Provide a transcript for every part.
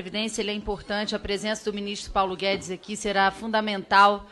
Previdência, ele é importante, a presença do ministro Paulo Guedes aqui será fundamental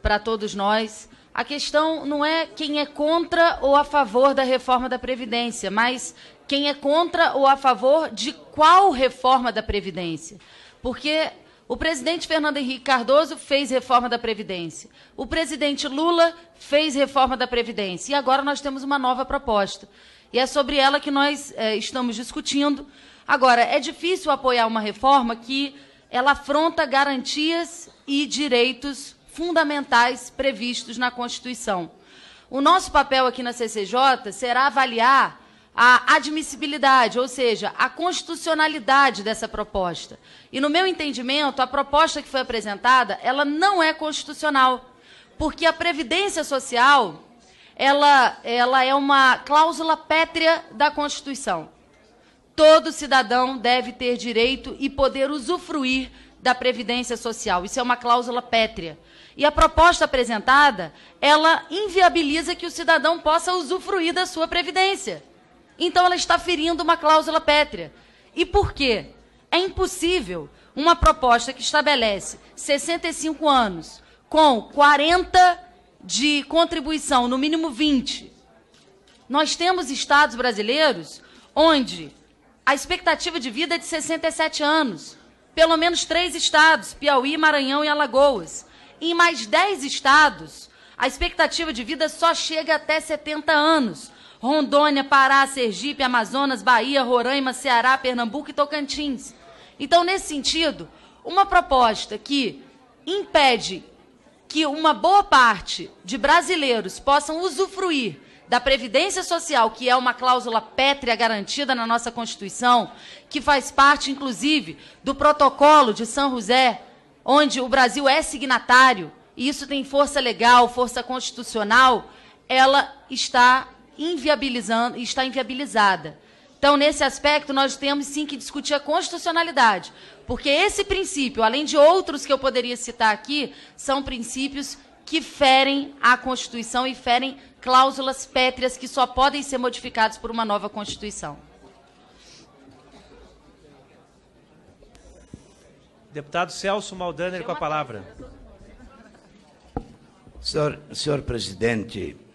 para todos nós. A questão não é quem é contra ou a favor da reforma da Previdência, mas quem é contra ou a favor de qual reforma da Previdência. Porque o presidente Fernando Henrique Cardoso fez reforma da Previdência. O presidente Lula fez reforma da Previdência. E agora nós temos uma nova proposta. E é sobre ela que nós é, estamos discutindo. Agora, é difícil apoiar uma reforma que ela afronta garantias e direitos fundamentais previstos na Constituição. O nosso papel aqui na CCJ será avaliar a admissibilidade, ou seja, a constitucionalidade dessa proposta. E no meu entendimento, a proposta que foi apresentada, ela não é constitucional, porque a previdência social ela, ela é uma cláusula pétrea da Constituição. Todo cidadão deve ter direito e poder usufruir da previdência social. Isso é uma cláusula pétrea. E a proposta apresentada, ela inviabiliza que o cidadão possa usufruir da sua previdência. Então ela está ferindo uma cláusula pétrea. E por quê? É impossível uma proposta que estabelece 65 anos com 40 de contribuição, no mínimo 20. Nós temos estados brasileiros onde a expectativa de vida é de 67 anos. Pelo menos três estados, Piauí, Maranhão e Alagoas. Em mais dez estados, a expectativa de vida só chega até 70 anos. Rondônia, Pará, Sergipe, Amazonas, Bahia, Roraima, Ceará, Pernambuco e Tocantins. Então, nesse sentido, uma proposta que impede que uma boa parte de brasileiros possam usufruir da Previdência Social, que é uma cláusula pétrea garantida na nossa Constituição, que faz parte, inclusive, do protocolo de São José, onde o Brasil é signatário, e isso tem força legal, força constitucional, ela está inviabilizando, está inviabilizada. Então, nesse aspecto, nós temos sim que discutir a constitucionalidade, porque esse princípio, além de outros que eu poderia citar aqui, são princípios que ferem a Constituição e ferem cláusulas pétreas que só podem ser modificados por uma nova Constituição. Deputado Celso Maldaner com a palavra. Senhor, senhor presidente,